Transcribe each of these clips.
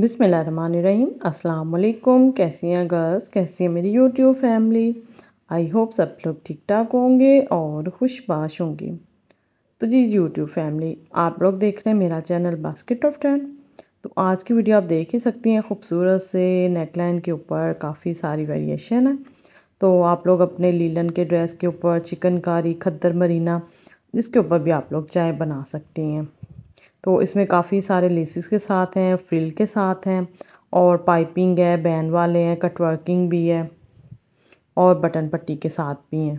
बिसमीम असलकुम कैसी हैं गर्ल्स कैसी है मेरी यूट्यूब फैमिली आई होप सब लोग ठीक ठाक होंगे और खुशबाश होंगे तो जी यूट्यूब फैमिली आप लोग देख रहे हैं मेरा चैनल बास्केट ऑफ ट्रेंड तो आज की वीडियो आप देख ही सकती हैं खूबसूरत से नेकलाइन के ऊपर काफ़ी सारी वेरिएशन है तो आप लोग अपने लीलन के ड्रेस के ऊपर चिकनकारी खद्दर मरीना जिसके ऊपर भी आप लोग चाय बना सकती हैं तो इसमें काफ़ी सारे लेसिस के साथ हैं फ्रिल के साथ हैं और पाइपिंग है बैन वाले हैं कटवर्किंग भी है और बटन पट्टी के साथ भी हैं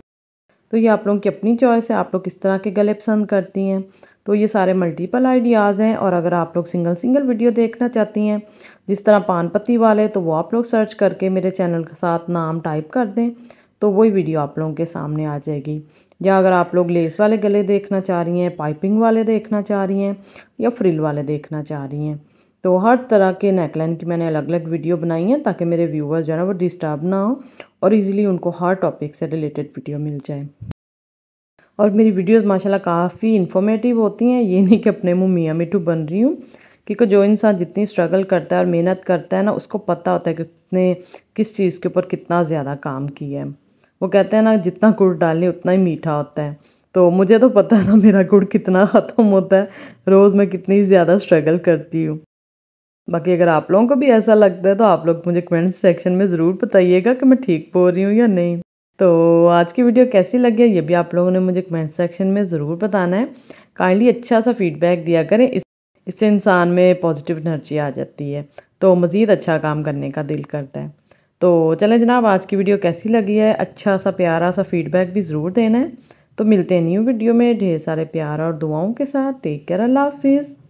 तो ये आप लोगों की अपनी चॉइस है आप लोग किस तरह के गले पसंद करती हैं तो ये सारे मल्टीपल आइडियाज़ हैं और अगर आप लोग सिंगल सिंगल वीडियो देखना चाहती हैं जिस तरह पान पत्ती वाले तो वो आप लोग सर्च करके मेरे चैनल के साथ नाम टाइप कर दें तो वही वीडियो आप लोगों के सामने आ जाएगी या अगर आप लोग लेस वाले गले देखना चाह रही हैं पाइपिंग वाले देखना चाह रही हैं या फ्रिल वाले देखना चाह रही हैं तो हर तरह के नेकलाइन की मैंने अलग अलग वीडियो बनाई हैं ताकि मेरे व्यूवर्स जो है ना वो डिस्टर्ब ना हो और इजीली उनको हर टॉपिक से रिलेटेड वीडियो मिल जाए और मेरी वीडियोज़ माशाल्लाह काफ़ी इन्फॉर्मेटिव होती हैं ये नहीं कि अपने मुँह मियाँ मिठू बन रही हूँ क्योंकि जो इंसान जितनी स्ट्रगल करता है और मेहनत करता है ना उसको पता होता है कि उसने किस चीज़ के ऊपर कितना ज़्यादा काम किया है वो कहते हैं ना जितना गुड़ डालें उतना ही मीठा होता है तो मुझे तो पता ना मेरा गुड़ कितना ख़त्म होता है रोज़ मैं कितनी ज़्यादा स्ट्रगल करती हूँ बाकी अगर आप लोगों को भी ऐसा लगता है तो आप लोग मुझे कमेंट सेक्शन में ज़रूर बताइएगा कि मैं ठीक बोल रही हूँ या नहीं तो आज की वीडियो कैसी लगी है ये भी आप लोगों ने मुझे कमेंट सेक्शन में ज़रूर बताना है काइंडली अच्छा सा फीडबैक दिया करें इस इससे इंसान में पॉजिटिव एनर्जी आ जाती है तो मज़ीद अच्छा काम करने का दिल करता है तो चलें जनाब आज की वीडियो कैसी लगी है अच्छा सा प्यारा सा फीडबैक भी ज़रूर देना है तो मिलते हैं न्यू वीडियो में ढेर सारे प्यार और दुआओं के साथ टेक केयर अल्लाह हाफिज़